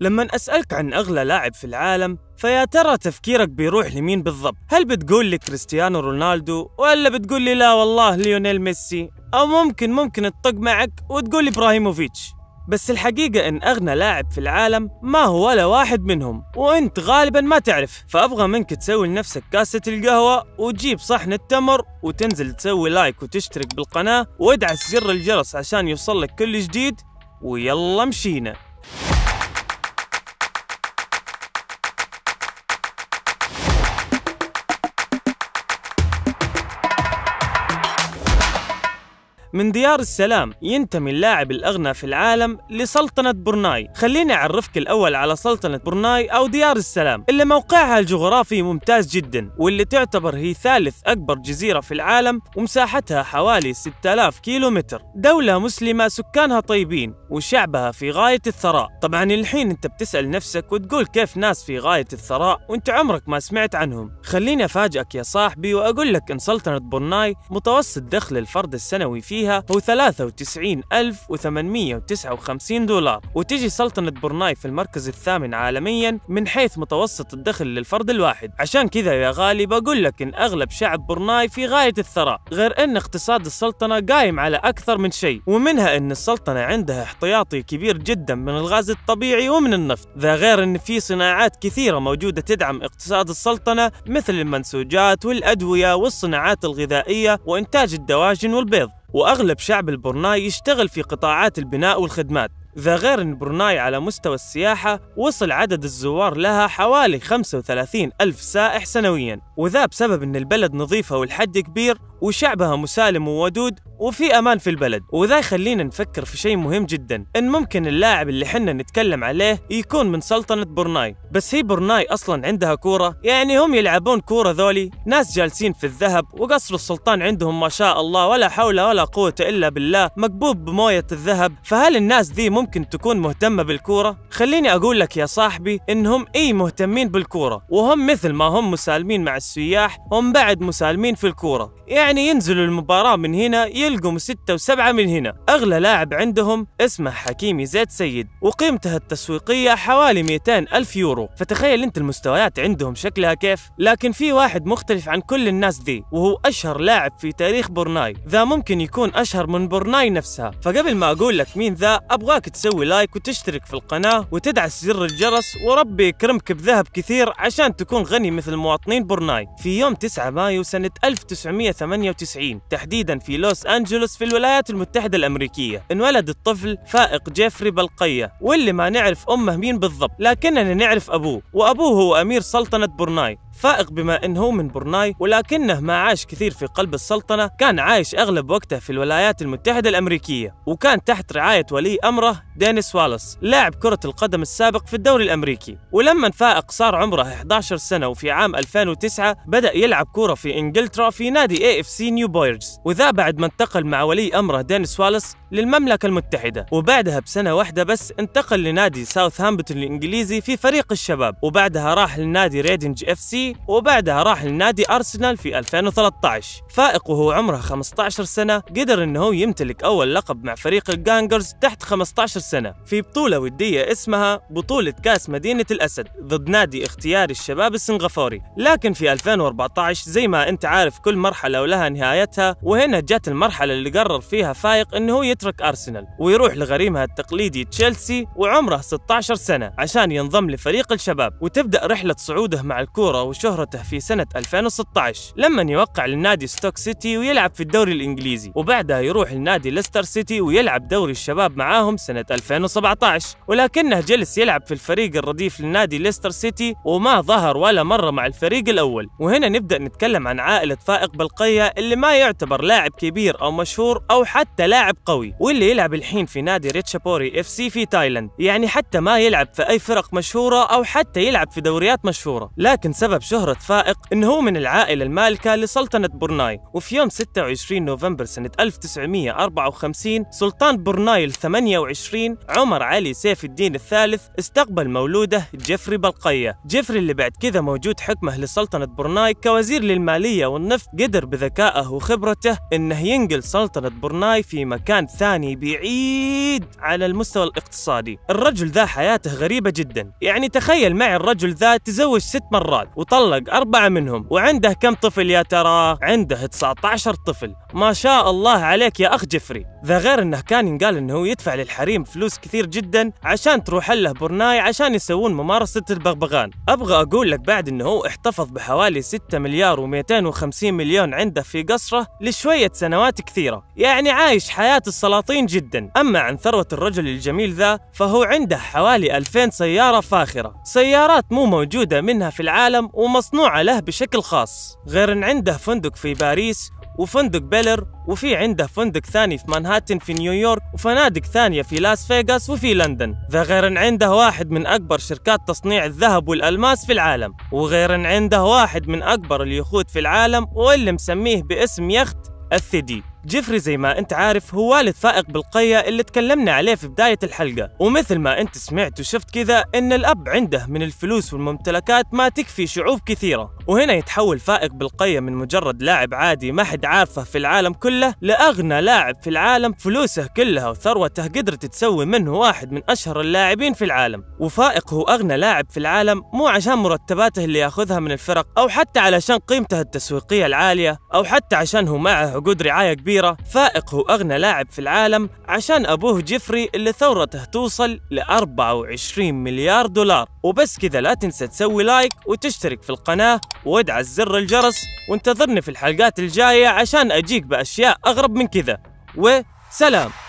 لما أسألك عن أغلى لاعب في العالم فيا ترى تفكيرك بيروح لمين بالضبط هل بتقول لي كريستيانو رونالدو ولا بتقول لي لا والله ليونيل ميسي أو ممكن ممكن تطق معك وتقول لي إبراهيموفيتش بس الحقيقة إن أغنى لاعب في العالم ما هو ولا واحد منهم وإنت غالبا ما تعرف فأبغى منك تسوي لنفسك كاسة القهوة وتجيب صحن التمر وتنزل تسوي لايك وتشترك بالقناة وادعس زر الجرس عشان يوصلك كل جديد ويلا مشينا من ديار السلام ينتمي اللاعب الأغنى في العالم لسلطنة برناي خليني أعرفك الأول على سلطنة برناي أو ديار السلام اللي موقعها الجغرافي ممتاز جدا واللي تعتبر هي ثالث أكبر جزيرة في العالم ومساحتها حوالي 6000 كيلومتر دولة مسلمة سكانها طيبين وشعبها في غاية الثراء طبعا الحين انت بتسأل نفسك وتقول كيف ناس في غاية الثراء وانت عمرك ما سمعت عنهم خليني أفاجئك يا صاحبي وأقول لك إن سلطنة برناي متوسط دخل الفرد السنوي فيها فيها هو 93859 دولار وتجي سلطنة برناي في المركز الثامن عالميا من حيث متوسط الدخل للفرد الواحد عشان كذا يا غالي بقول لك إن أغلب شعب برناي في غاية الثراء غير أن اقتصاد السلطنة قايم على أكثر من شيء ومنها أن السلطنة عندها احتياطي كبير جدا من الغاز الطبيعي ومن النفط ذا غير أن في صناعات كثيرة موجودة تدعم اقتصاد السلطنة مثل المنسوجات والأدوية والصناعات الغذائية وإنتاج الدواجن والبيض وأغلب شعب البورناي يشتغل في قطاعات البناء والخدمات ذا غير أن بروناي على مستوى السياحة وصل عدد الزوار لها حوالي 35 ألف سائح سنويا وذا بسبب أن البلد نظيفة والحد كبير وشعبها مسالم وودود وفي أمان في البلد وذا يخلينا نفكر في شيء مهم جدا أن ممكن اللاعب اللي حنا نتكلم عليه يكون من سلطنة بورناي بس هي بورناي أصلا عندها كورة يعني هم يلعبون كورة ذولي ناس جالسين في الذهب وقصر السلطان عندهم ما شاء الله ولا حول ولا قوة إلا بالله مكبوب بموية الذهب فهل الناس ذي ممكن ممكن تكون مهتمة بالكورة خليني أقول لك يا صاحبي إنهم إي مهتمين بالكورة وهم مثل ما هم مسالمين مع السياح هم بعد مسالمين في الكورة يعني ينزلوا المباراة من هنا يلقوا ستة وسبعة من هنا أغلى لاعب عندهم اسمه حكيمي زيد سيد وقيمته التسويقية حوالي 200 ألف يورو فتخيل أنت المستويات عندهم شكلها كيف لكن في واحد مختلف عن كل الناس دي وهو أشهر لاعب في تاريخ بورناي ذا ممكن يكون أشهر من بورناي نفسها فقبل ما أقول لك مين ذا أبغاك تسوي لايك وتشترك في القناة وتدعس زر الجرس وربي يكرمك بذهب كثير عشان تكون غني مثل مواطنين بورناي في يوم 9 مايو سنة 1900 1998 تحديدا في لوس أنجلوس في الولايات المتحدة الأمريكية انولد الطفل فائق جيفري بلقية واللي ما نعرف أمه مين بالضبط لكننا نعرف أبوه وأبوه هو أمير سلطنة بورناي فائق بما أنه من برناي ولكنه ما عاش كثير في قلب السلطنة كان عايش أغلب وقته في الولايات المتحدة الأمريكية وكان تحت رعاية ولي أمره دينيس والاس لاعب كرة القدم السابق في الدوري الأمريكي ولما فائق صار عمره 11 سنة وفي عام 2009 بدأ يلعب كورة في إنجلترا في نادي اي اف سي نيو بويرز وذا بعد ما انتقل مع ولي أمره دينيس والاس للمملكة المتحدة وبعدها بسنة واحدة بس انتقل لنادي ساوثهامبتون الإنجليزي في فريق الشباب وبعدها راح لنادي ريدنج اف سي وبعدها راح لنادي أرسنال في 2013 فائق وهو عمره 15 سنة قدر أنه يمتلك أول لقب مع فريق الجانجرز تحت 15 سنة في بطولة ودية اسمها بطولة كاس مدينة الأسد ضد نادي اختياري الشباب السنغافوري لكن في 2014 زي ما أنت عارف كل مرحلة ولها نهايتها وهنا جت المرحلة اللي قرر فيها فايق أنه يترك أرسنال ويروح لغريمها التقليدي تشيلسي وعمره 16 سنة عشان ينضم لفريق الشباب وتبدأ رحلة صعوده مع الكورة شهرته في سنة 2016 لما يوقع لنادي ستوك سيتي ويلعب في الدوري الإنجليزي وبعدها يروح لنادي ليستر سيتي ويلعب دوري الشباب معاهم سنة 2017 ولكنه جلس يلعب في الفريق الرديف لنادي ليستر سيتي وما ظهر ولا مرة مع الفريق الأول وهنا نبدأ نتكلم عن عائلة فائق بلقية اللي ما يعتبر لاعب كبير أو مشهور أو حتى لاعب قوي واللي يلعب الحين في نادي ريتشابوري اف سي في تايلاند يعني حتى ما يلعب في أي فرق مشهورة أو حتى يلعب في دوريات مشهورة لكن سبب بشهرة فائق إنه هو من العائلة المالكة لسلطنة برناي وفي يوم 26 نوفمبر سنة 1954 سلطان برناي ال 28 عمر علي سيف الدين الثالث استقبل مولوده جيفري بلقية جيفري اللي بعد كذا موجود حكمه لسلطنة برناي كوزير للمالية والنفط قدر بذكائه وخبرته إنه ينقل سلطنة برناي في مكان ثاني بعيد على المستوى الاقتصادي الرجل ذا حياته غريبة جدا يعني تخيل معي الرجل ذا تزوج ست مرات وطلق أربعة منهم وعنده كم طفل يا ترى؟ عنده 19 طفل ما شاء الله عليك يا أخ جفري ذا غير أنه كان ينقال أنه يدفع للحريم فلوس كثير جدا عشان تروح له برناي عشان يسوون ممارسة البغبغان أبغى أقول لك بعد أنه احتفظ بحوالي 6 مليار و250 مليون عنده في قصره لشوية سنوات كثيرة يعني عايش حياة السلاطين جدا أما عن ثروة الرجل الجميل ذا فهو عنده حوالي 2000 سيارة فاخرة سيارات مو موجودة منها في العالم ومصنوعة له بشكل خاص غير أن عنده فندق في باريس وفندق بيلر وفي عنده فندق ثاني في مانهاتن في نيويورك وفنادق ثانية في لاس فيغاس وفي لندن ذا غير ان عنده واحد من أكبر شركات تصنيع الذهب والألماس في العالم وغير ان عنده واحد من أكبر اليخوت في العالم واللي مسميه باسم يخت الثدي جيفري زي ما انت عارف هو والد فائق بالقية اللي تكلمنا عليه في بداية الحلقة ومثل ما انت سمعت وشفت كذا ان الاب عنده من الفلوس والممتلكات ما تكفي شعوب كثيرة وهنا يتحول فائق بالقية من مجرد لاعب عادي ما حد عارفه في العالم كله لأغنى لاعب في العالم فلوسه كلها وثروته قدرت تسوي منه واحد من أشهر اللاعبين في العالم وفائق هو أغنى لاعب في العالم مو عشان مرتباته اللي ياخذها من الفرق أو حتى علشان قيمته التسويقية العالية أو حتى عشان هو معه عقود رعاية كبيرة كبيرة فائق هو أغنى لاعب في العالم عشان أبوه جيفري اللي ثورته توصل ل 24 مليار دولار وبس كذا لا تنسى تسوي لايك وتشترك في القناة وادعس زر الجرس وانتظرني في الحلقات الجاية عشان أجيك بأشياء أغرب من كذا وسلام